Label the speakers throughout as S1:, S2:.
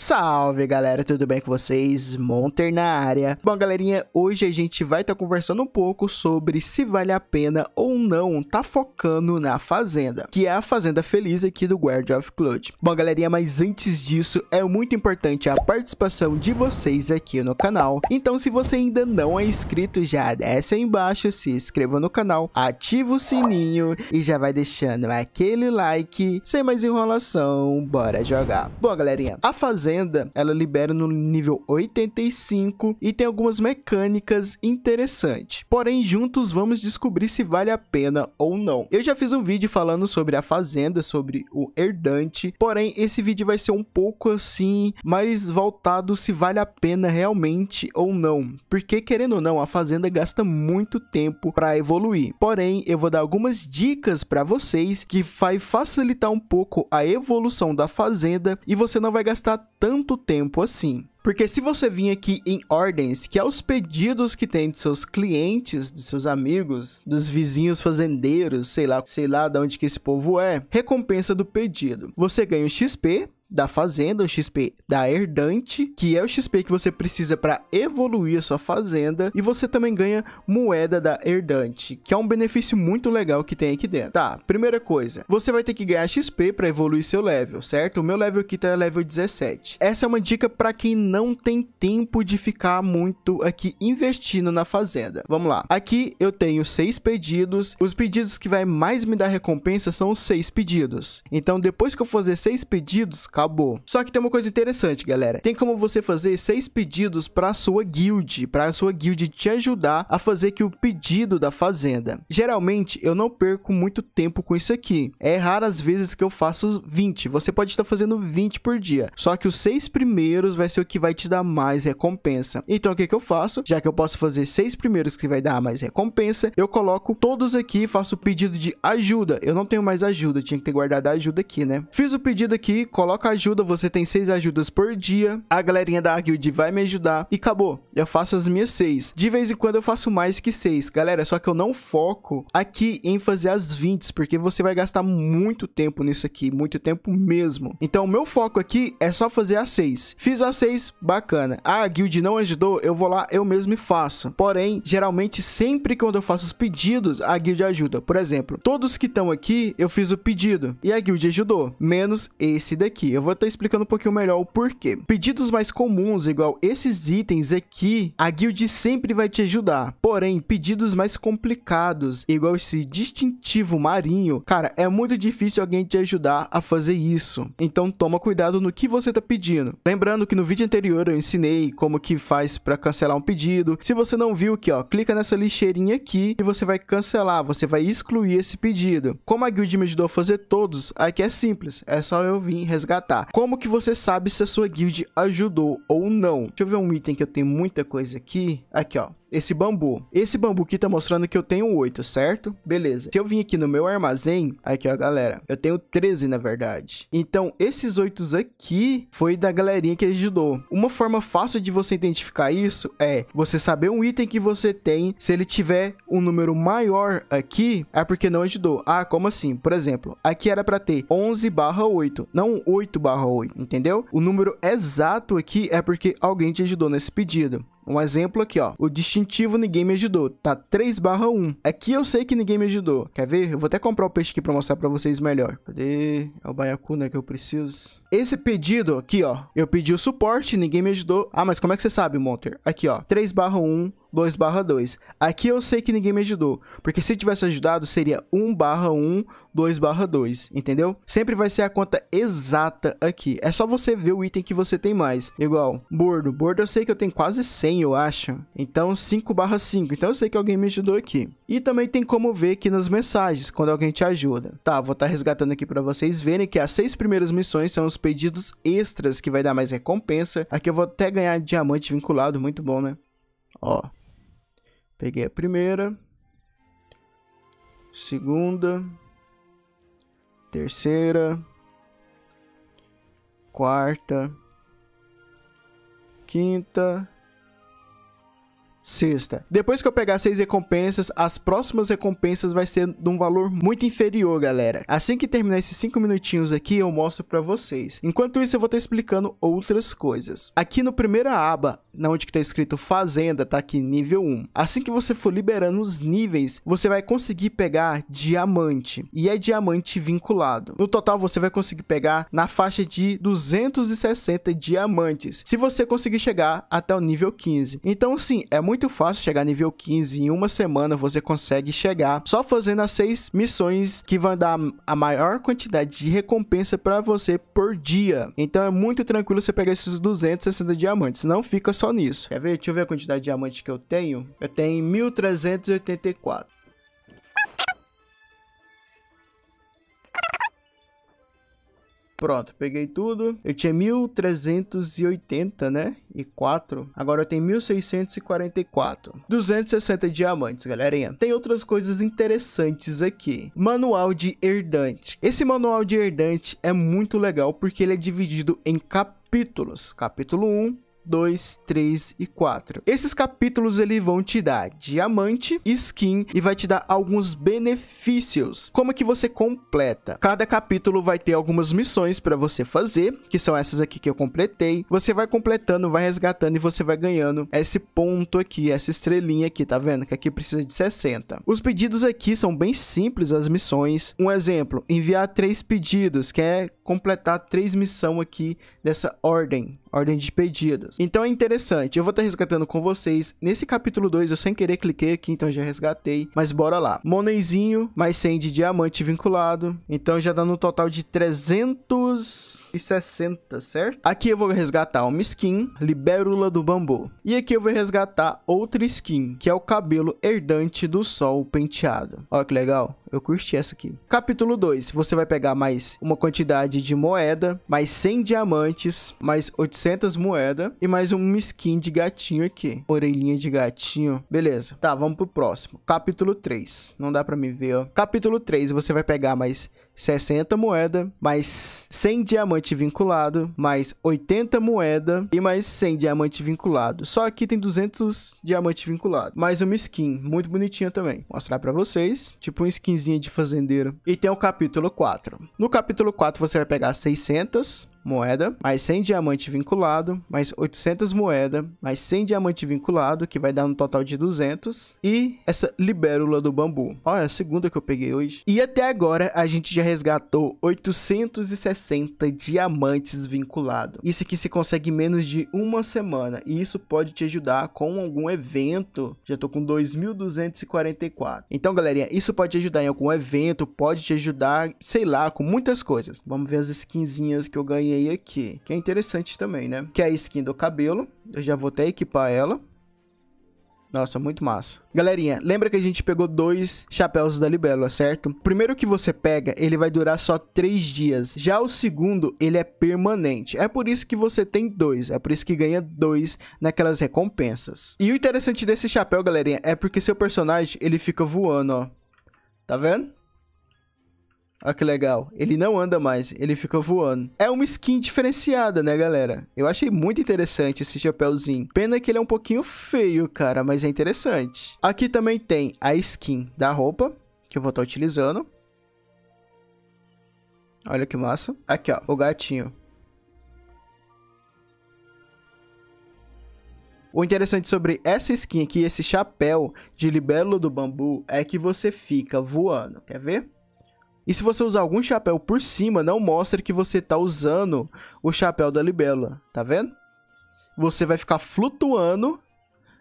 S1: Salve galera, tudo bem com vocês? Monter na área. Bom galerinha, hoje a gente vai estar tá conversando um pouco sobre se vale a pena ou não tá focando na fazenda, que é a fazenda feliz aqui do Guard of Cloud. Bom galerinha, mas antes disso, é muito importante a participação de vocês aqui no canal. Então se você ainda não é inscrito, já desce aí embaixo, se inscreva no canal, ativa o sininho e já vai deixando aquele like. Sem mais enrolação, bora jogar. Bom galerinha, a fazenda Fazenda, ela libera no nível 85 e tem algumas mecânicas interessantes. Porém, juntos vamos descobrir se vale a pena ou não. Eu já fiz um vídeo falando sobre a Fazenda, sobre o Herdante, porém esse vídeo vai ser um pouco assim, mais voltado se vale a pena realmente ou não. Porque querendo ou não, a Fazenda gasta muito tempo para evoluir. Porém, eu vou dar algumas dicas para vocês que vai facilitar um pouco a evolução da Fazenda e você não vai gastar tanto tempo assim. Porque se você vir aqui em ordens, que é os pedidos que tem dos seus clientes, dos seus amigos, dos vizinhos fazendeiros, sei lá, sei lá de onde que esse povo é, recompensa do pedido. Você ganha o XP, da fazenda, o XP da herdante, que é o XP que você precisa para evoluir a sua fazenda, e você também ganha moeda da herdante, que é um benefício muito legal que tem aqui dentro. Tá, primeira coisa, você vai ter que ganhar XP para evoluir seu level, certo? O meu level aqui tá level 17. Essa é uma dica para quem não tem tempo de ficar muito aqui investindo na fazenda. Vamos lá. Aqui eu tenho seis pedidos. Os pedidos que vai mais me dar recompensa são os seis pedidos. Então, depois que eu fazer seis pedidos, acabou. Só que tem uma coisa interessante, galera. Tem como você fazer seis pedidos para sua guild, para sua guild te ajudar a fazer que o pedido da fazenda. Geralmente eu não perco muito tempo com isso aqui. É raras vezes que eu faço 20. Você pode estar fazendo 20 por dia. Só que os seis primeiros vai ser o que vai te dar mais recompensa. Então o que que eu faço? Já que eu posso fazer seis primeiros que vai dar mais recompensa, eu coloco todos aqui, faço o pedido de ajuda. Eu não tenho mais ajuda, tinha que ter guardado a ajuda aqui, né? Fiz o pedido aqui, coloco troca ajuda, você tem seis ajudas por dia. A galerinha da guild vai me ajudar. E acabou. Eu faço as minhas seis. De vez em quando eu faço mais que seis. Galera, só que eu não foco aqui em fazer as 20, porque você vai gastar muito tempo nisso aqui. Muito tempo mesmo. Então, o meu foco aqui é só fazer as seis. Fiz as seis, bacana. a guild não ajudou, eu vou lá, eu mesmo faço. Porém, geralmente, sempre quando eu faço os pedidos, a guild ajuda. Por exemplo, todos que estão aqui, eu fiz o pedido e a guild ajudou. Menos esse daqui. Eu vou estar explicando um pouquinho melhor o porquê. Pedidos mais comuns, igual esses itens aqui, a guild sempre vai te ajudar. Porém, pedidos mais complicados, igual esse distintivo marinho, cara, é muito difícil alguém te ajudar a fazer isso. Então toma cuidado no que você está pedindo. Lembrando que no vídeo anterior eu ensinei como que faz para cancelar um pedido. Se você não viu aqui, ó, clica nessa lixeirinha aqui e você vai cancelar, você vai excluir esse pedido. Como a guild me ajudou a fazer todos, aqui é simples, é só eu vir resgatar como que você sabe se a sua guild ajudou ou não? Deixa eu ver um item que eu tenho muita coisa aqui. Aqui, ó esse bambu. Esse bambu aqui tá mostrando que eu tenho 8, certo? Beleza. Se eu vim aqui no meu armazém, aqui ó, galera, eu tenho 13 na verdade. Então, esses 8 aqui foi da galerinha que ajudou. Uma forma fácil de você identificar isso é você saber um item que você tem, se ele tiver um número maior aqui, é porque não ajudou. Ah, como assim? Por exemplo, aqui era para ter 11 barra 8, não 8 barra 8, entendeu? O número exato aqui é porque alguém te ajudou nesse pedido. Um exemplo aqui, ó. O distintivo ninguém me ajudou. Tá 3 barra 1. Aqui eu sei que ninguém me ajudou. Quer ver? Eu vou até comprar o peixe aqui pra mostrar pra vocês melhor. Cadê? É o baiacu, né, que eu preciso. Esse pedido aqui, ó. Eu pedi o suporte, ninguém me ajudou. Ah, mas como é que você sabe, Monter? Aqui, ó. 3 barra 1 2 barra 2. Aqui eu sei que ninguém me ajudou, porque se tivesse ajudado seria 1 barra 1, 2 barra 2, entendeu? Sempre vai ser a conta exata aqui. É só você ver o item que você tem mais. Igual, bordo. Bordo eu sei que eu tenho quase 100, eu acho. Então, 5 barra 5. Então eu sei que alguém me ajudou aqui. E também tem como ver aqui nas mensagens, quando alguém te ajuda. Tá, vou estar tá resgatando aqui para vocês verem que as seis primeiras missões são os pedidos extras, que vai dar mais recompensa. Aqui eu vou até ganhar diamante vinculado, muito bom, né? Ó, Peguei a primeira, segunda, terceira, quarta, quinta, sexta. Depois que eu pegar seis recompensas, as próximas recompensas vai ser de um valor muito inferior, galera. Assim que terminar esses cinco minutinhos aqui, eu mostro para vocês. Enquanto isso, eu vou estar tá explicando outras coisas. Aqui no primeira aba, na onde que tá escrito Fazenda, tá aqui nível 1. Assim que você for liberando os níveis, você vai conseguir pegar diamante. E é diamante vinculado. No total, você vai conseguir pegar na faixa de 260 diamantes. Se você conseguir chegar até o nível 15. Então, sim, é muito muito fácil chegar nível 15 em uma semana, você consegue chegar só fazendo as seis missões que vão dar a maior quantidade de recompensa para você por dia. Então é muito tranquilo você pegar esses 260 diamantes, não fica só nisso. Quer ver? Deixa eu ver a quantidade de diamantes que eu tenho. Eu tenho 1384. Pronto, peguei tudo. Eu tinha 1.380, né? E 4. Agora eu tenho 1.644. 260 diamantes, galerinha. Tem outras coisas interessantes aqui. Manual de herdante. Esse manual de herdante é muito legal porque ele é dividido em capítulos. Capítulo 1, 2, 3 e 4. Esses capítulos ele vão te dar diamante, skin e vai te dar alguns benefícios. Como é que você completa? Cada capítulo vai ter algumas missões para você fazer, que são essas aqui que eu completei. Você vai completando, vai resgatando e você vai ganhando esse ponto aqui, essa estrelinha aqui, tá vendo? Que aqui precisa de 60. Os pedidos aqui são bem simples as missões. Um exemplo, enviar três pedidos, que é completar três missões aqui dessa ordem ordem de pedidos. Então é interessante, eu vou estar resgatando com vocês. Nesse capítulo 2 eu sem querer cliquei aqui, então já resgatei, mas bora lá. Moneizinho, mais 100 de diamante vinculado, então já dá no total de 360, certo? Aqui eu vou resgatar uma skin, libérula do bambu. E aqui eu vou resgatar outra skin, que é o cabelo herdante do sol penteado. Olha que legal. Eu curti essa aqui. Capítulo 2. Você vai pegar mais uma quantidade de moeda, mais 100 diamantes, mais 800 moeda e mais um skin de gatinho aqui. Orelhinha de gatinho. Beleza. Tá, vamos pro próximo. Capítulo 3. Não dá pra me ver, ó. Capítulo 3. Você vai pegar mais 60 moeda, mais 100 diamante vinculado, mais 80 moeda e mais 100 diamante vinculado. Só aqui tem 200 diamante vinculado. Mais uma skin, muito bonitinha também. Vou mostrar pra vocês, tipo uma skinzinha de fazendeiro. E tem o capítulo 4. No capítulo 4 você vai pegar 600 moeda, mais 100 diamante vinculado, mais 800 moeda, mais 100 diamante vinculado, que vai dar um total de 200, e essa libérula do bambu. Olha, a segunda que eu peguei hoje. E até agora a gente já resgatou 860 diamantes vinculado Isso aqui se consegue em menos de uma semana, e isso pode te ajudar com algum evento. Já tô com 2.244. Então, galerinha, isso pode te ajudar em algum evento, pode te ajudar, sei lá, com muitas coisas. Vamos ver as skinzinhas que eu ganhei aqui, que é interessante também, né? Que é a skin do cabelo, eu já vou até equipar ela. Nossa, muito massa. Galerinha, lembra que a gente pegou dois chapéus da Libélula, certo? O primeiro que você pega, ele vai durar só três dias. Já o segundo, ele é permanente. É por isso que você tem dois. É por isso que ganha dois naquelas recompensas. E o interessante desse chapéu, galerinha, é porque seu personagem, ele fica voando, ó. Tá vendo? Olha ah, que legal. Ele não anda mais, ele fica voando. É uma skin diferenciada, né, galera? Eu achei muito interessante esse chapéuzinho. Pena que ele é um pouquinho feio, cara, mas é interessante. Aqui também tem a skin da roupa, que eu vou estar tá utilizando. Olha que massa. Aqui, ó, o gatinho. O interessante sobre essa skin aqui, esse chapéu de libelo do bambu, é que você fica voando. Quer ver? E se você usar algum chapéu por cima, não mostre que você tá usando o chapéu da libélula, tá vendo? Você vai ficar flutuando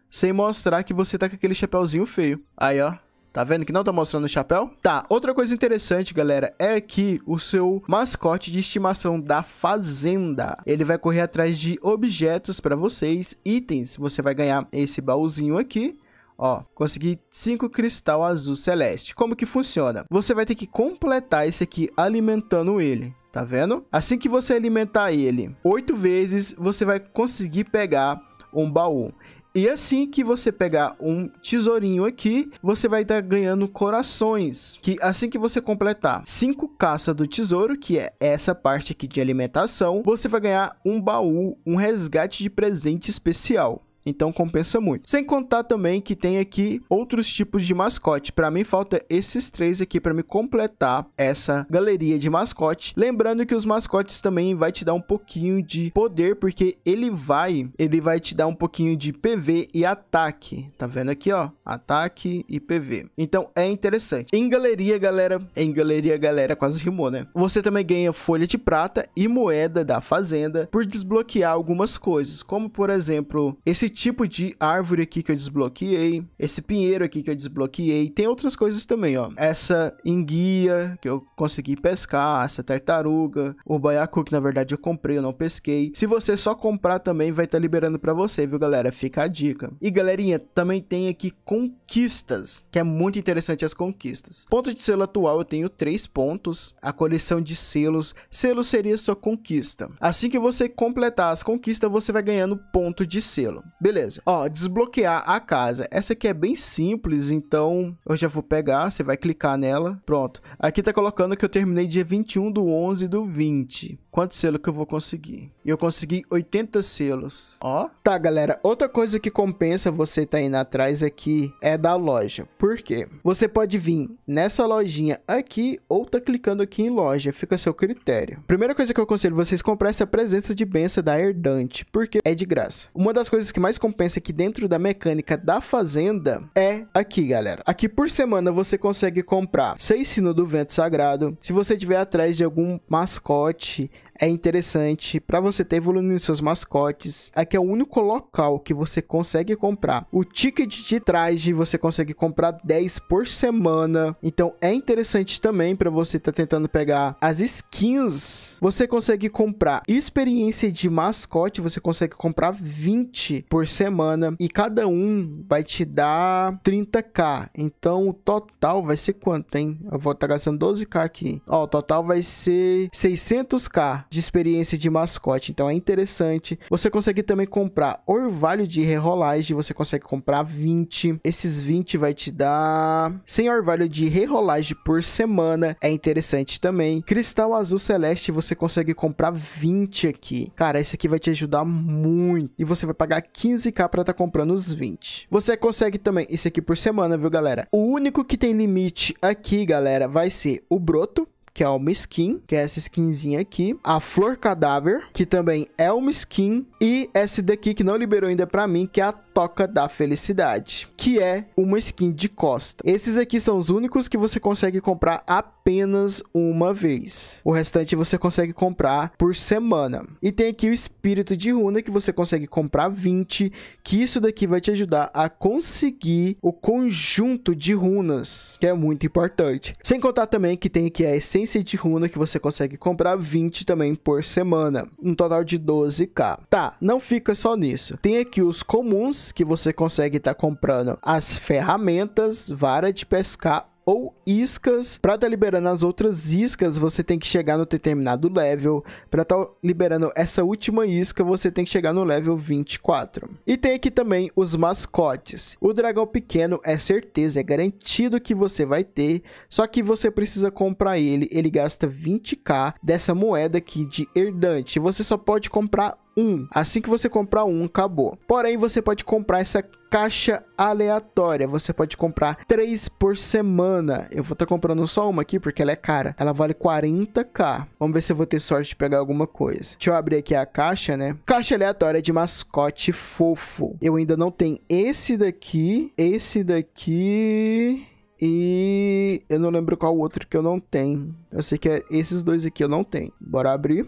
S1: sem mostrar que você tá com aquele chapéuzinho feio. Aí, ó. Tá vendo que não tá mostrando o chapéu? Tá, outra coisa interessante, galera, é que o seu mascote de estimação da fazenda, ele vai correr atrás de objetos para vocês, itens. Você vai ganhar esse baúzinho aqui Ó, consegui 5 cristal azul celeste. Como que funciona? Você vai ter que completar esse aqui alimentando ele tá vendo? Assim que você alimentar ele oito vezes, você vai conseguir pegar um baú. E assim que você pegar um tesourinho aqui, você vai estar tá ganhando corações. Que assim que você completar cinco caças do tesouro, que é essa parte aqui de alimentação, você vai ganhar um baú, um resgate de presente especial então compensa muito. Sem contar também que tem aqui outros tipos de mascote. Para mim falta esses três aqui para me completar essa galeria de mascote. Lembrando que os mascotes também vai te dar um pouquinho de poder porque ele vai, ele vai te dar um pouquinho de PV e ataque. Tá vendo aqui, ó? Ataque e PV. Então é interessante. Em galeria, galera, em galeria, galera, quase rimou, né? Você também ganha folha de prata e moeda da fazenda por desbloquear algumas coisas, como por exemplo, esse tipo de árvore aqui que eu desbloqueei, esse pinheiro aqui que eu desbloqueei, tem outras coisas também, ó. Essa enguia que eu consegui pescar, essa tartaruga, o baiacu que na verdade eu comprei, eu não pesquei. Se você só comprar também vai estar tá liberando para você, viu galera? Fica a dica. E galerinha, também tem aqui conquistas, que é muito interessante as conquistas. Ponto de selo atual eu tenho 3 pontos, a coleção de selos, selo seria sua conquista. Assim que você completar as conquistas, você vai ganhando ponto de selo. Beleza. Ó, desbloquear a casa. Essa aqui é bem simples, então eu já vou pegar, você vai clicar nela. Pronto. Aqui tá colocando que eu terminei dia 21 do 11 do 20. Quanto selo que eu vou conseguir? Eu consegui 80 selos. Ó. Tá, galera. Outra coisa que compensa você tá indo atrás aqui é da loja. Por quê? Você pode vir nessa lojinha aqui ou tá clicando aqui em loja. Fica a seu critério. Primeira coisa que eu aconselho vocês comprar é essa presença de benção da herdante, porque é de graça. Uma das coisas que mais mais compensa aqui dentro da mecânica da fazenda é aqui, galera. Aqui por semana você consegue comprar seis sinos do vento sagrado. Se você tiver atrás de algum mascote, é interessante para você ter nos seus mascotes. Aqui é o único local que você consegue comprar. O ticket de traje você consegue comprar 10 por semana. Então é interessante também para você estar tá tentando pegar as skins. Você consegue comprar experiência de mascote, você consegue comprar 20 por semana e cada um vai te dar 30k. Então o total vai ser quanto, hein? Eu vou estar tá gastando 12k aqui. Ó, o total vai ser 600k de experiência de mascote. Então é interessante. Você consegue também comprar orvalho de rerolagem, você consegue comprar 20. Esses 20 vai te dar 100 orvalho de rerolagem por semana. É interessante também. Cristal azul celeste, você consegue comprar 20 aqui. Cara, esse aqui vai te ajudar muito. E você vai pagar 15k para estar tá comprando os 20. Você consegue também esse aqui por semana, viu, galera? O único que tem limite aqui, galera, vai ser o broto que é uma skin, que é essa skinzinha aqui. A Flor Cadáver, que também é uma skin. E essa daqui que não liberou ainda pra mim, que é a Toca da Felicidade, que é uma skin de costa. Esses aqui são os únicos que você consegue comprar apenas uma vez. O restante você consegue comprar por semana. E tem aqui o Espírito de Runa, que você consegue comprar 20, que isso daqui vai te ajudar a conseguir o conjunto de runas, que é muito importante. Sem contar também que tem aqui a Essência de Runa, que você consegue comprar 20 também por semana. Um total de 12k. Tá, não fica só nisso. Tem aqui os comuns, que você consegue estar tá comprando as ferramentas, vara de pescar ou iscas. Para estar tá liberando as outras iscas, você tem que chegar no determinado level. Para estar tá liberando essa última isca, você tem que chegar no level 24. E tem aqui também os mascotes. O dragão pequeno é certeza, é garantido que você vai ter, só que você precisa comprar ele. Ele gasta 20k dessa moeda aqui de herdante. Você só pode comprar um. Assim que você comprar um, acabou. Porém, você pode comprar essa caixa aleatória. Você pode comprar três por semana. Eu vou estar tá comprando só uma aqui porque ela é cara. Ela vale 40k. Vamos ver se eu vou ter sorte de pegar alguma coisa. Deixa eu abrir aqui a caixa, né? Caixa aleatória de mascote fofo. Eu ainda não tenho esse daqui, esse daqui... E eu não lembro qual outro que eu não tenho. Eu sei que é esses dois aqui eu não tenho. Bora abrir.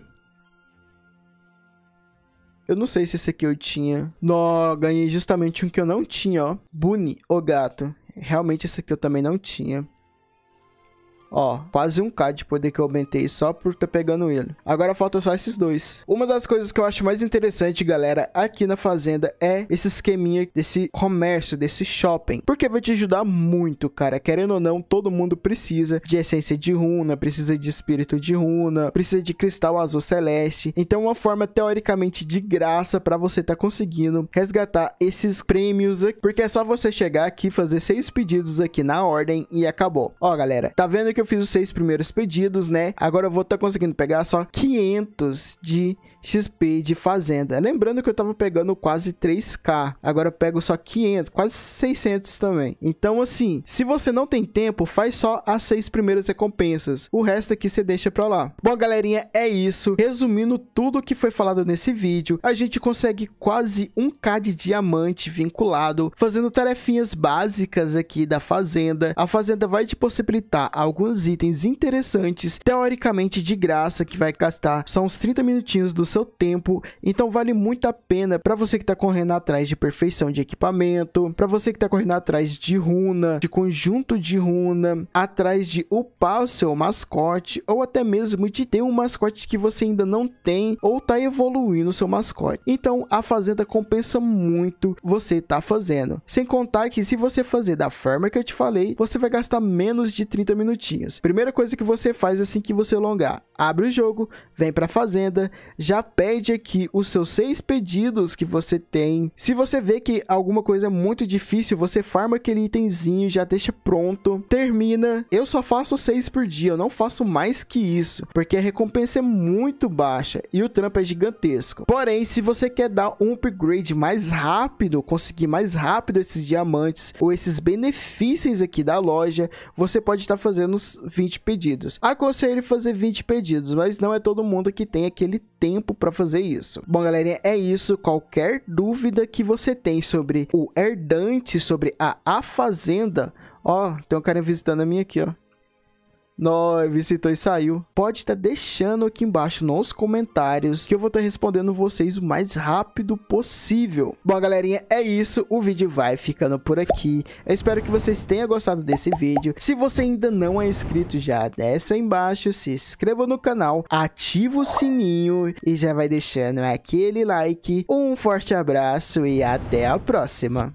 S1: Eu não sei se esse aqui eu tinha. Nó, ganhei justamente um que eu não tinha, ó. Buni, o gato. Realmente esse aqui eu também não tinha. Ó, quase um k depois poder que eu aumentei só por ter tá pegando ele. Agora faltam só esses dois. Uma das coisas que eu acho mais interessante, galera, aqui na fazenda é esse esqueminha desse comércio, desse shopping. Porque vai te ajudar muito, cara. Querendo ou não, todo mundo precisa de essência de runa, precisa de espírito de runa, precisa de cristal azul celeste. Então, uma forma teoricamente de graça para você tá conseguindo resgatar esses prêmios aqui. Porque é só você chegar aqui, fazer seis pedidos aqui na ordem e acabou. Ó, galera, tá vendo que que eu fiz os seis primeiros pedidos, né? Agora eu vou estar tá conseguindo pegar só 500 de XP de fazenda. Lembrando que eu tava pegando quase 3k, agora eu pego só 500, quase 600 também. Então assim, se você não tem tempo, faz só as seis primeiras recompensas. O resto aqui é você deixa pra lá. Bom, galerinha, é isso. Resumindo tudo que foi falado nesse vídeo, a gente consegue quase 1k de diamante vinculado, fazendo tarefinhas básicas aqui da fazenda. A fazenda vai te possibilitar alguns itens interessantes, teoricamente de graça, que vai gastar só uns 30 minutinhos do seu tempo. Então vale muito a pena para você que está correndo atrás de perfeição de equipamento, para você que está correndo atrás de runa, de conjunto de runa, atrás de upar o seu mascote ou até mesmo de ter um mascote que você ainda não tem ou está evoluindo o seu mascote. Então a fazenda compensa muito você tá fazendo. Sem contar que se você fazer da forma que eu te falei, você vai gastar menos de 30 minutinhos. Primeira coisa que você faz assim que você alongar, abre o jogo, vem para fazenda, já pede aqui os seus seis pedidos que você tem. Se você vê que alguma coisa é muito difícil, você farma aquele itemzinho, já deixa pronto, termina. Eu só faço seis por dia, eu não faço mais que isso, porque a recompensa é muito baixa e o trampo é gigantesco. Porém, se você quer dar um upgrade mais rápido, conseguir mais rápido esses diamantes ou esses benefícios aqui da loja, você pode estar tá fazendo os 20 pedidos. Aconselho fazer 20 pedidos, mas não é todo mundo que tem aquele tempo tempo para fazer isso. Bom, galerinha, é isso. Qualquer dúvida que você tem sobre o herdante, sobre a A Fazenda, ó, tem um cara visitando a minha aqui, ó. Nós visitou e saiu. Pode estar tá deixando aqui embaixo nos comentários que eu vou estar tá respondendo vocês o mais rápido possível. Bom, galerinha, é isso. O vídeo vai ficando por aqui. Eu espero que vocês tenham gostado desse vídeo. Se você ainda não é inscrito, já desce aí embaixo, se inscreva no canal, ativa o sininho e já vai deixando aquele like. Um forte abraço e até a próxima.